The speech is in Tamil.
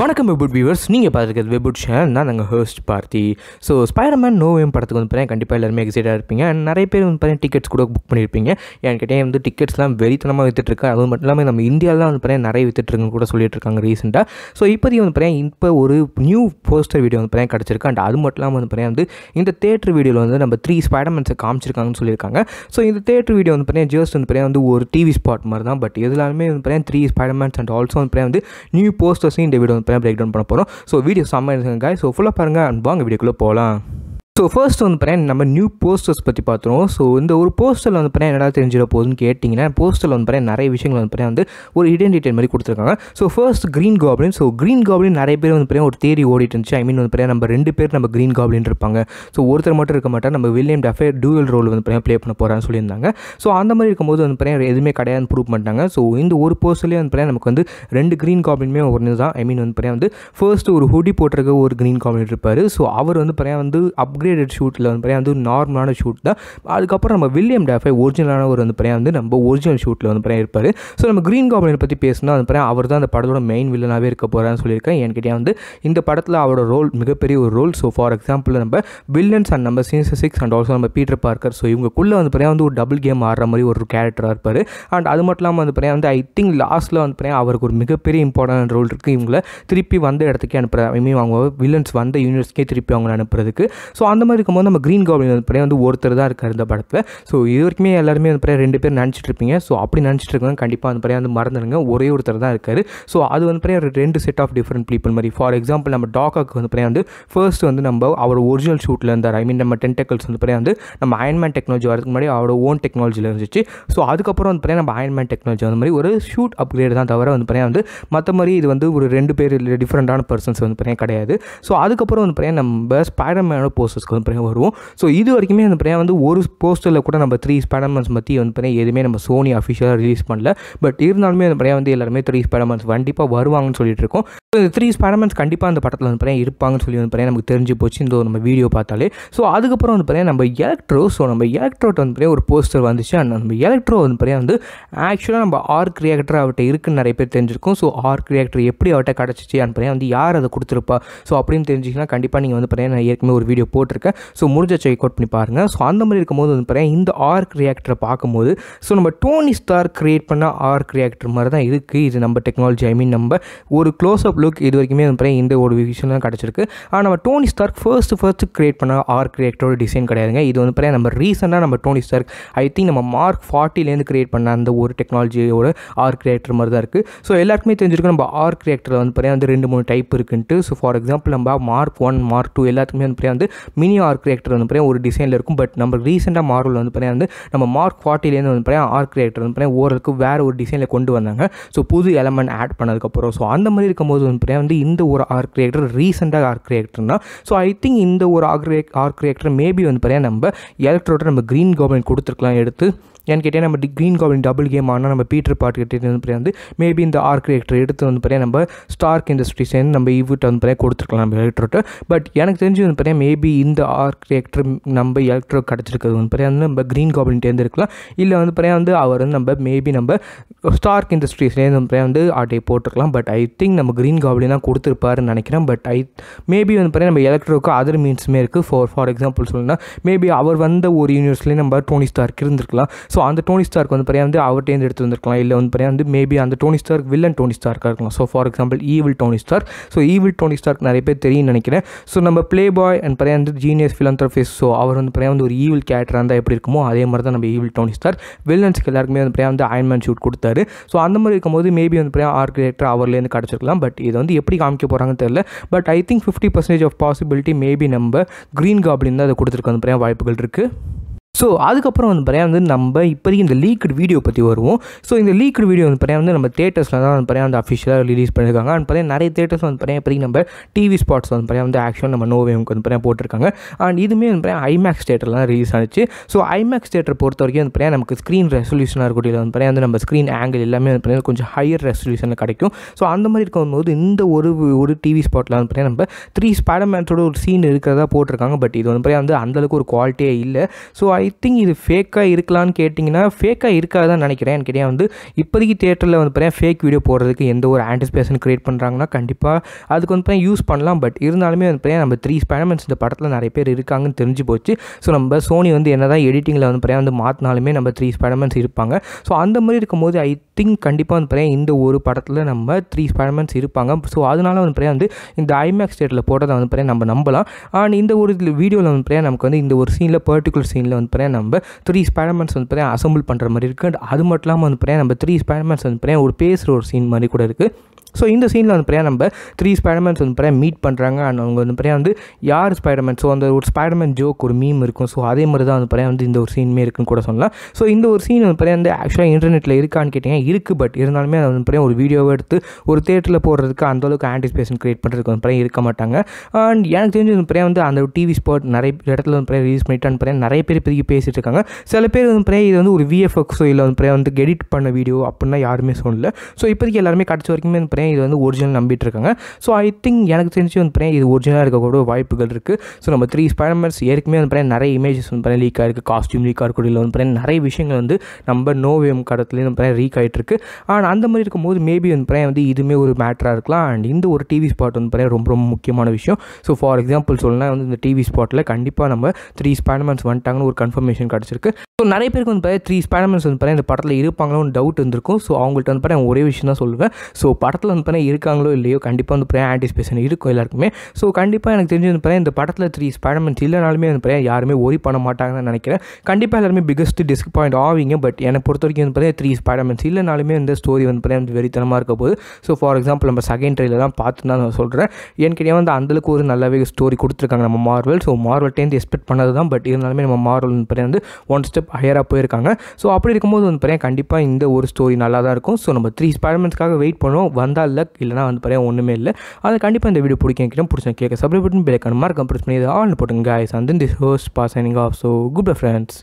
வணக்கம் வெபுட் வியூவர்ஸ் நீங்கள் பார்த்துருக்கிறது வெபுட் ஷேன் தான் நாங்கள் ஹர்ஸ்ட் பார்த்தி ஸோ ஸ்பைடர்மேன் நோவேம் படத்துக்கு வந்து பார்த்தீங்கன்னா கண்டிப்பாக எல்லாருமே எக்ஸைட்டாக இருப்பீங்க அண்ட் நிறைய பேர் வந்து பார்த்தீங்கன்னா டிக்கெட்ஸ் கூட புக் பண்ணியிருப்பீங்க என்கிட்ட வந்து டிக்கெட்ஸ்லாம் வெறித்தனமாக வித்துட்ருக்கேன் அது மட்டும் இல்லாமல் நம்ம இந்தியாவில் வந்து பார்த்தீங்கன்னா நிறைய வித்துட்ருக்குன்னு கூட சொல்லிட்டு இருக்காங்க ரீசெண்டாக ஸோ இப்போதையும் வந்து பார்த்தீங்கன்னா இப்போ ஒரு நியூ போஸ்டர் வீடியோ வந்து பார்த்தீங்கன்னா கிடச்சிருக்கு அண்ட் அது மட்டும் இல்லாமல் வந்து பார்த்தீங்கன்னா வந்து இந்த தேட்டர் வீடியோவில் வந்து நம்ம த்ரீ ஸ்பைடர்மேன்ஸை காமிச்சிருக்காங்கன்னு சொல்லியிருக்காங்க ஸோ இந்த தேட்டர் வீடியோ வந்து பார்த்தீங்கன்னா ஜஸ்ட் வந்து பார்த்தீங்கன்னா வந்து ஒரு டிவி ஸ்பாட் மாதிரி தான் பட் எதுலாலுமே வந்து பார்த்தீங்கன்னா த்ரீ ஸ்பைடர்மேன்ஸ் அண்ட் ஆல்சோ வந்து பார்த்தீங்கன்னா வந்து நியூ போஸ்டர்ஸையும் இந்த வீடியோ இப்போ பிரேக் டவுன் பண்ண போகிறோம் ஸோ வீடியோ செம்மையாக இருக்குங்க ஸோ ஃபுல்லாக பாருங்கள் அன்பாங்க வீடியோக்குள்ளே போகலாம் ஸோ ஃபர்ஸ்ட் வந்து பார்த்தீங்கன்னா நம்ம நியூ போஸ்டர்ஸ் பற்றி பார்த்துருவோம் ஸோ இந்த ஒரு போஸ்டரில் வந்து பார்த்தீங்கன்னா என்னடா தெரிஞ்சிட போகுதுன்னு கேட்டிங்கன்னா போஸ்டரில் வந்து பார்த்தீங்கன்னா நிறைய விஷயங்கள் வந்து பார்த்தீங்கன்னா வந்து ஒரு ஐடென்டிட்டி மாதிரி கொடுத்துருக்காங்க so first Green Goblin so Green Goblin நிறைய பேர் வந்து பார்த்தீங்கன்னா ஒரு தேரி ஓடிட்டு இருந்துச்சு ஐ மீன் வந்து பார்த்தீங்கன்னா நம்ம ரெண்டு பேர் நம்ம க்ரீன் காப்ளின் இருப்பாங்க ஸோ ஒருத்தர் மட்டும் இருக்க மாட்டார் நம்ம வில்லியம் டஃபே டூவல் ரோல் வந்து பார்த்தீங்கன்னா ப்ளே பண்ண போகிறான்னு சொல்லியிருந்தாங்க ஸோ அந்த மாதிரி இருக்கும்போது வந்து பார்த்தீங்கன்னா எதுவுமே கிடையாது ப்ரூவ் பண்ணிட்டாங்க ஸோ இந்த ஒரு போஸ்டர்லேயே வந்து பார்த்தீங்கன்னா நமக்கு வந்து ரெண்டு க்ரீன் காப்ளினுமே ஒன்று தான் ஐ மீன் வந்து பார்த்தீங்கன்னா வந்து ஃபர்ஸ்ட் ஒரு ஹுடி போட்டிருக்க ஒரு க்ரீன் காப்ளின் இருப்பார் ஸோ அவர் வந்து பார்த்தீங்கன்னா வந்து அப்கிரேட் ஓரியேட்டட் ஷூட்டில் வந்து பார்த்தீங்கன்னா அது ஒரு நார்மலான ஷூட் தான் அதுக்கப்புறம் நம்ம வில்லியம் டேஃபை ஒரிஜினலான ஒரு வந்து பார்த்தீங்கன்னா வந்து நம்ம ஒரிஜினல் ஷூட்டில் வந்து பார்த்தீங்கன்னா இருப்பார் ஸோ நம்ம க்ரீன் காப்ளினை பற்றி பேசினா வந்து பார்த்தீங்கன்னா அவர் தான் அந்த படத்தோட மெயின் வில்லனாகவே இருக்க போகிறான்னு சொல்லியிருக்கேன் என்கிட்ட வந்து இந்த படத்தில் அவரோட ரோல் மிகப்பெரிய ஒரு ரோல் ஸோ ஃபார் எக்ஸாம்பிள் நம்ம வில்லன்ஸ் அண்ட் நம்ம சீன்ஸ் சிக்ஸ் அண்ட் ஆல்சோ நம்ம பீட்டர் பார்க்கர் ஸோ இவங்கக்குள்ளே வந்து பார்த்தீங்கன்னா வந்து ஒரு டபுள் கேம் ஆடுற மாதிரி ஒரு கேரக்டராக இருப்பார் அண்ட் அது மட்டும் இல்லாமல் வந்து பார்த்தீங்கன்னா வந்து ஐ திங்க் லாஸ்ட்டில் வந்து பார்த்தீங்கன்னா அவருக்கு ஒரு மிகப்பெரிய இம்பார்ட்டன்ட் ரோல் இருக்குது இவங்களை திருப்பி வந்த இடத்துக்கே அனுப்புகிற ஐ மீன் அவங்க வில்லன்ஸ் வந்த யூனிவர்ஸ்க்கே திருப்பி அவங்களை அனுப்புறதுக்கு ஸோ அந்த அந்த மாதிரி இருக்கும்போது நம்ம க்ரீன் காப்ளின் வந்து வந்து ஒருத்தர் தான் இருக்கார் இந்த படத்தில் ஸோ இது வரைக்குமே எல்லாருமே வந்து பிறகு ரெண்டு பேர் நினச்சிட்டு இருப்பீங்க ஸோ அப்படி நினச்சிட்டு இருக்காங்க கண்டிப்பாக அந்த பிறகு வந்து மறந்துடுங்க ஒரே ஒருத்தர் தான் இருக்கார் ஸோ அது வந்து பிறகு ஒரு ரெண்டு செட் ஆஃப் டிஃப்ரெண்ட் பீப்புள் மாதிரி ஃபார் எக்ஸாம்பிள் நம்ம டாக்காக்கு வந்து பிறகு வந்து ஃபர்ஸ்ட் வந்து நம்ம அவர் ஒரிஜினல் ஷூட்டில் இருந்தார் ஐ மீன் நம்ம டென்டெக்கல்ஸ் வந்து பிறகு வந்து நம்ம அயன்மேன் டெக்னாலஜி வரதுக்கு முன்னாடி அவரோட ஓன் டெக்னாலஜியில் இருந்துச்சு ஸோ அதுக்கப்புறம் வந்து பிறகு நம்ம அயன்மேன் டெக்னாலஜி அந்த மாதிரி ஒரு ஷூட் அப்கிரேட் தான் தவிர வந்து பிறகு வந்து மற்ற மாதிரி இது வந்து ஒரு ரெண்டு பேர் டிஃப்ரெண்ட்டான பர்சன்ஸ் வந்து பிறகு கிடையாது ஸோ அதுக்கப்புறம் வந்து பிறகு நம்ம ஸ்பைடர்மேனோட போஸ் ப்ராசஸ்க்கு வந்து பிறகு வருவோம் ஸோ இது வரைக்குமே அந்த பிறகு வந்து ஒரு போஸ்டரில் கூட நம்ம த்ரீ ஸ்பேடமன்ஸ் பற்றி வந்து பிறகு எதுவுமே நம்ம சோனி அஃபிஷியலாக ரிலீஸ் பண்ணல பட் இருந்தாலுமே அந்த பிறகு வந்து எல்லாருமே த்ரீ ஸ்பேடமன்ஸ் கண்டிப்பாக வருவாங்கன்னு சொல்லிட்டு இருக்கோம் இந்த த்ரீ ஸ்பேடமன்ஸ் கண்டிப்பாக அந்த படத்தில் வந்து பிறகு இருப்பாங்கன்னு சொல்லி வந்து பிறகு நமக்கு தெரிஞ்சு போச்சு இந்த நம்ம வீடியோ பார்த்தாலே ஸோ அதுக்கப்புறம் வந்து பிறகு நம்ம எலக்ட்ரோ ஸோ நம்ம எலக்ட்ரோட்ட வந்து பிறகு ஒரு போஸ்டர் வந்துச்சு அண்ட் நம்ம எலக்ட்ரோ வந்து பிறகு வந்து ஆக்சுவலாக நம்ம ஆர்க் ரியாக்டர் அவர்கிட்ட இருக்குன்னு நிறைய பேர் தெரிஞ்சிருக்கும் ஸோ ஆர்க் ரியாக்டர் எப்படி அவர்கிட்ட கிடச்சிச்சு அண்ட் பிறகு வந்து யார் அதை கொடுத்துருப்பா ஸோ அப்படின்னு தெரிஞ்சிங்கன்னா கண்டிப்பாக நீங்கள் வந்து பிறகு நான் ஏற்கனவே ஒரு வீடியோ போட்டு போட்டிருக்கேன் ஸோ முடிஞ்ச செக் அவுட் பண்ணி பாருங்கள் ஸோ அந்த மாதிரி இருக்கும்போது வந்து பாருங்கள் இந்த ஆர்க் ரியாக்டரை பார்க்கும்போது ஸோ நம்ம டோனி ஸ்டார் கிரியேட் பண்ண ஆர்க் ரியாக்டர் மாதிரி தான் இருக்குது இது நம்ம டெக்னாலஜி ஐ மீன் நம்ம ஒரு க்ளோஸ் அப் லுக் இது வரைக்குமே வந்து பாருங்கள் இந்த ஒரு விஷயம் தான் கிடச்சிருக்கு ஆனால் நம்ம Tony Stark first first create பண்ண ஆர்க் ரியாக்டரோட டிசைன் கிடையாதுங்க இது வந்து பாருங்கள் நம்ம ரீசெண்டாக நம்ம டோனி ஸ்டார்க் ஐ திங்க் நம்ம மார்க் ஃபார்ட்டிலேருந்து க்ரியேட் பண்ண அந்த ஒரு டெக்னாலஜியோட ஆர்க் ரியாக்டர் மாதிரி தான் இருக்குது ஸோ எல்லாருக்குமே தெரிஞ்சிருக்கோம் நம்ம ஆர்க் ரியாக்டரில் வந்து பார்த்தீங்கன்னா வந்து ரெண்டு மூணு டைப் இருக்குன்ட்டு ஸோ ஃபார் எக்ஸாம்பிள் நம்ம மார்க் ஒன் மார்க் டூ எல்லாத்துக்குமே வந்து பார்த்தீங்கன்னா வந்து மினி ஆர்க் கிரியேட்டர் வந்து பார்த்தீங்கன்னா ஒரு டிசைனில் இருக்கும் பட் நம்ம ரீசெண்டாக மார்வல் வந்து பார்த்தீங்கன்னா வந்து நம்ம மார்க் ஃபார்ட்டிலேருந்து வந்து பார்த்தீங்கன்னா ஆர்க் கிரியேட்டர் வந்து பார்த்தீங்கன்னா ஓரளவுக்கு வேறு ஒரு டிசைனில் கொண்டு வந்தாங்க ஸோ புது எலமெண்ட் ஆட் பண்ணதுக்கப்புறம் ஸோ அந்த மாதிரி இருக்கும்போது வந்து பார்த்தீங்கன்னா வந்து இந்த ஒரு ஆர்க் கிரியேட்டர் ரீசெண்டாக ஆர்க் கிரியேட்டர்னா ஸோ ஐ திங்க் இந்த ஒரு ஆர்க் ஆர்க் கிரியேட்டர் மேபி வந்து பார்த்தீங்கன்னா நம்ம எலக்ட்ரோட்டை நம்ம க்ரீன் கவர்மெண்ட் கொடுத்துருக்கலாம் எடுத்து ஏன்னு கேட்டால் நம்ம க்ரீன் காபின் டபுள் கேம் ஆனால் நம்ம பீட்டர் பாட்டு கிட்டே வந்து வந்து மேபி இந்த ஆர்க் ரேக்டர் எடுத்து வந்து பார்த்தீங்கன்னா நம்ம ஸ்டார்க் இண்டஸ்ட்ரீஸ் நம்ம இவ்விட்ட வந்து பார்த்தீங்கன்னா கொடுத்துருக்கலாம் நம்ம எலக்ட்ரோட்டை பட் எனக்கு தெரிஞ்சு வந்து பார்த்தீங்கன்னா மேபி இந்த ஆர்க் ரியாக்டர் நம்ம எலக்ட்ரோ கிடச்சிருக்கிறது வந்து பார்த்தீங்கன்னா வந்து நம்ம க்ரீன் காபின் தேர்ந்தெடுக்கலாம் இல்லை வந்து பார்த்தீங்கன்னா வந்து அவர் வந்து நம்ம மேபி நம்ம ஸ்டார்க் இண்டஸ்ட்ரீஸ்லேருந்து வந்து வந்து ஆட்டையை போட்டிருக்கலாம் பட் ஐ திங்க் நம்ம க்ரீன் காபின் தான் கொடுத்துருப்பாருன்னு நினைக்கிறேன் பட் ஐ மேபி வந்து பார்த்தீங்கன்னா நம்ம எலக்ட்ரோக்கு அதர் மீன்ஸுமே இருக்குது ஃபார் ஃபார் எக்ஸாம்பிள் சொல்லணும்னா மேபி அவர் வந்த ஒரு யூனிவர்ஸ்லேயே நம்ம டோனி ஸ்டார்க் இருந்திருக்கலாம் ஸோ அந்த டோனி ஸ்டார்க் வந்து பார்த்தீங்கன்னா வந்து அவர்கிட்டேருந்து எடுத்து வந்திருக்கலாம் இல்லை வந்து பார்த்தீங்கன்னா வந்து மேபி அந்த டோனி ஸ்டார்க் வில்லன் டோனி ஸ்டார்க்காக இருக்கலாம் so for example evil Tony Stark so evil Tony Stark நிறைய பேர் தெரியும்னு நினைக்கிறேன் ஸோ நம்ம பிளே பாய் அண்ட் பார்த்தீங்கன்னா ஜீனியஸ் ஃபிலந்தரபிஸ்ட் ஸோ அவர் வந்து பிரியா வந்து ஒரு ஈவில் கேரக்டர் இருந்தால் எப்படி இருக்குமோ அதே மாதிரி தான் நம்ம ஈவில் டோனி ஸ்டார் வில்லன்ஸ்க்கு எல்லாருக்குமே வந்து பிரியா வந்து அயன்மேன் ஷூட் கொடுத்தாரு ஸோ அந்த மாதிரி இருக்கும்போது மேபி வந்து பிரியா ஆர் கிரியேட்டர் அவர்லேருந்து கிடச்சிருக்கலாம் பட் இதை வந்து எப்படி காமிக்க போகிறாங்கன்னு தெரியல but I think fifty percentage of possibility maybe நம்ம க்ரீன் காப்ளின் தான் அதை கொடுத்துருக்கோம் வாய்ப்புகள் இருக்குது ஸோ அதுக்கப்புறம் வந்து பிறையா வந்து நம்ம இப்போதைக்கு இந்த லீக்டு வீடியோ பற்றி வருவோம் ஸோ இந்த லீக்டு வீடியோ வந்து பிறையா வந்து நம்ம தேட்டர்ஸில் தான் வந்து பிறையா வந்து அஃபிஷியலாக ரிலீஸ் பண்ணியிருக்காங்க அண்ட் பிறையா நிறைய தேட்டர்ஸ் வந்து பார்த்தீங்கன்னா இப்போதைக்கு நம்ம டிவி ஸ்பாட்ஸ் வந்து பிறையா வந்து ஆக்சுவலாக நம்ம நோவேவுக்கு வந்து பிறையா போட்டிருக்காங்க அண்ட் இதுவுமே வந்து பிறையா ஐமேக்ஸ் தேட்டர்லாம் ரிலீஸ் ஆனிச்சு ஸோ ஐமேக்ஸ் தேட்டர் பொறுத்த வரைக்கும் வந்து பிறையா நமக்கு ஸ்க்ரீன் ரெசல்யூஷனாக இருக்கக்கூடிய வந்து பிறையா வந்து நம்ம ஸ்க்ரீன் ஆங்கிள் எல்லாமே வந்து பிறையா கொஞ்சம் ஹையர் ரெசல்யூஷன் கிடைக்கும் ஸோ அந்த மாதிரி இருக்கும்போது இந்த ஒரு ஒரு டிவி ஸ்பாட்டில் வந்து பிறையா நம்ம த்ரீ ஸ்பேடமேன்ஸோட ஒரு சீன் இருக்கிறதா போட்டிருக்காங்க பட் இது வந்து பிறையா வந்து அந்தளவுக்கு ஒரு குவாலிட்டியே இல்லை ஸோ ஐ ஐ திங்க் இது ஃபேக்காக இருக்கலான்னு கேட்டிங்கன்னா ஃபேக்காக தான் நினைக்கிறேன் கேட்டால் வந்து இப்போதைக்கு தேட்டரில் வந்து பார்த்தீங்கன்னா ஃபேக் வீடியோ போடுறதுக்கு எந்த ஒரு ஆன்டிஸ்பேஷன் க்ரியேட் பண்ணுறாங்கன்னா கண்டிப்பாக அதுக்கு வந்து பார்த்தீங்கன்னா யூஸ் பண்ணலாம் பட் இருந்தாலுமே வந்து பார்த்தீங்கன்னா நம்ம த்ரீ ஸ்பேனமெண்ட்ஸ் இந்த படத்தில் நிறைய பேர் இருக்காங்கன்னு தெரிஞ்சு போச்சு ஸோ நம்ம சோனி வந்து என்ன தான் எடிட்டிங்கில் வந்து பார்த்தீங்கன்னா வந்து மாற்றினாலுமே நம்ம த்ரீ ஸ்பேனமெண்ட்ஸ் இருப்பாங்க ஸோ அந்த மாதிரி இருக்கும்போது ஐ திங்க் கண்டிப்பாக வந்து பார்த்தீங்கன்னா இந்த ஒரு படத்தில் நம்ம த்ரீ ஸ்பேனமெண்ட்ஸ் இருப்பாங்க ஸோ அதனால வந்து பார்த்தீங்கன்னா வந்து இந்த ஐமேக்ஸ் தேட்டரில் போட்டதை வந்து பார்த்தீங்கன்னா நம்ம நம்பலாம் அண்ட் இந்த ஒரு வீடியோவில் வந்து பார்த்தீங்கன்னா நமக்கு வந்து இந்த ஒரு சீனில் பர்டிகுலர் சீனில் வந்து பார்த்தீங்கன்னா நம்ம த்ரீ ஸ்பைடர்மேன்ஸ் வந்து பார்த்தீங்கன்னா அசம்பிள் பண்ணுற மாதிரி இருக்குது அது மட்டும் இல்லாமல் வந்து பார்த்தீங்கன்னா நம்ம த்ரீ ஸ்பைடர்மேன்ஸ் வந்து பார்த்தீங்கன்னா ஒரு பேசுகிற ஒரு சீன் மாதிரி கூட இருக்குது ஸோ இந்த சீனில் வந்து பிரியா நம்ம த்ரீ ஸ்பைடர்மேன்ஸ் வந்து பிரியா மீட் பண்ணுறாங்க அண்ட் அவங்க வந்து பிரியா வந்து யார் ஸ்பைடர்மேன் ஸோ அந்த ஒரு ஸ்பைடர்மேன் ஜோக் ஒரு மீம் இருக்கும் ஸோ அதே மாதிரி தான் வந்து பிரியா வந்து இந்த ஒரு சீனுமே இருக்குன்னு கூட சொல்லலாம் ஸோ இந்த ஒரு சீன் வந்து பிரியா வந்து ஆக்சுவலாக இன்டர்நெட்டில் இருக்கான்னு கேட்டீங்க இருக்குது பட் இருந்தாலுமே அது வந்து பிரியா ஒரு வீடியோவை எடுத்து ஒரு தேட்டரில் போடுறதுக்கு அந்தளவுக்கு ஆன்டிஸ்பேஷன் க்ரியேட் பண்ணுறதுக்கு வந்து பிரியா இருக்க மாட்டாங்க அண்ட் எனக்கு தெரிஞ்சு வந்து பிரியா வந்து அந்த டிவி ஸ்பாட் நிறைய இடத்துல வந்து பிரியா ரிலீஸ் பண்ணிட்டு வந்து நிறைய பேர் இப்போதைக்கு பேசிகிட்டு இருக்காங்க சில பேர் வந்து பார்த்தீங்கன்னா இது வந்து ஒரு விஎஃப்எக்ஸோ இல்லை வந்து பார்த்தீங்கன்னா வந்து எடிட் பண்ண வீடியோ அப்படின்னா யாருமே சொல்லலை ஸோ இப்போதைக்கு எல்லாருமே கிடச்ச வரைக்குமே வந்து பார்த்தீங்கன்னா இது வந்து ஒரிஜினல் நம்பிட்டு இருக்காங்க ஸோ ஐ திங்க் எனக்கு தெரிஞ்சு வந்து பார்த்தீங்கன்னா இது ஒரிஜினலாக இருக்கக்கூட வாய்ப்புகள் இருக்குது ஸோ நம்ம த்ரீ ஸ்பைடர்மேன்ஸ் ஏற்கனவே வந்து பார்த்தீங்கன்னா நிறைய இமேஜஸ் வந்து பார்த்தீங்கன்னா லீக் ஆகிருக்கு காஸ்டியூம் லீக் ஆகக்கூடிய வந்து பார்த்தீங்கன்னா நிறைய விஷயங்கள் வந்து நம்ம நோவியம் கடத்துலேயும் வந்து ரீக் ஆகிட்டு இருக்கு ஆனால் அந்த மாதிரி இருக்கும்போது மேபி வந்து பார்த்தீங்கன்னா வந்து இதுவுமே ஒரு மேட்டராக இருக்கலாம் அண்ட் இந்த ஒரு டிவி ஸ்பாட் வந்து பார்த்தீங்கன்னா ரொம்ப ரொம்ப முக்கியமான விஷயம் ஸோ ஃபார் எக்ஸாம்பிள் சொல்லுன்னா வந்து இந்த டிவி ஸ்பாட்டில் கண்டிப்பாக நம்ம த்ரீ ஸ்பைடர்மேன்ஸ் வந்துட்டாங்கன்னு ஒரு கன்ஃபர்மேஷன் கிடச்சிருக்கு ஸோ நிறைய பேருக்கு வந்து பார்த்தா த்ரீ ஸ்பைடர்மேன்ஸ் வந்து பார்த்தா இந்த படத்தில் இருப்பாங்களோன்னு டவுட் இருந்திருக்கும் ஸோ அவங்கள்ட்ட வந்து பார்த்தா ஒரே விஷயம் தான் சொல்லுவேன் ஸோ படத்தில் வந்து பார்த்தா இருக்காங்களோ இல்லையோ கண்டிப்பாக வந்து பார்த்தா ஆன்டிஸ்பேஷன் இருக்கும் எல்லாருக்குமே ஸோ கண்டிப்பாக எனக்கு தெரிஞ்சு வந்து பார்த்தா இந்த படத்தில் த்ரீ ஸ்பைடர்மேன்ஸ் இல்லைனாலுமே வந்து பார்த்தா யாருமே ஒரி பண்ண மாட்டாங்கன்னு நினைக்கிறேன் கண்டிப்பாக எல்லாருமே டிஸ்க் பாயிண்ட் ஆவீங்க பட் என்னை பொறுத்த வரைக்கும் வந்து பார்த்தா த்ரீ ஸ்பைடர்மேன்ஸ் இல்லைனாலுமே இந்த ஸ்டோரி வந்து பார்த்தா வெறித்தனமாக இருக்க போது ஸோ ஃபார் எக்ஸாம்பிள் நம்ம செகண்ட் ட்ரெயிலெலாம் பார்த்து தான் நான் சொல்கிறேன் ஏன்னு வந்து அந்தளவுக்கு ஒரு நல்லாவே ஸ்டோரி கொடுத்துருக்காங்க நம்ம மார்வல் ஸோ மார்வல் டேந்து எக்ஸ்பெக்ட் பண்ணது தான் பட் இருந்தாலுமே நம்ம மார்வல் வந்து ஒன் ஸ்டெப் ஹையராக போயிருக்காங்க ஸோ அப்படி இருக்கும்போது வந்து பாருங்க கண்டிப்பாக இந்த ஒரு ஸ்டோரி நல்லா தான் இருக்கும் ஸோ நம்ம த்ரீ ஸ்பைடர்மேன்ஸ்க்காக வெயிட் பண்ணுவோம் வந்தால் இல்லை இல்லைனா வந்து பாருங்க ஒன்றுமே இல்லை அதை கண்டிப்பாக இந்த வீடியோ பிடிக்கும் கேட்கும் பிடிச்ச கேட்க சப்ரேட் பட்டன் பிளேக்கான மார்க்கம் ப்ரெஸ் பண்ணி ஆல் போட்டுங்க கைஸ் அந்த this host pass off so good friends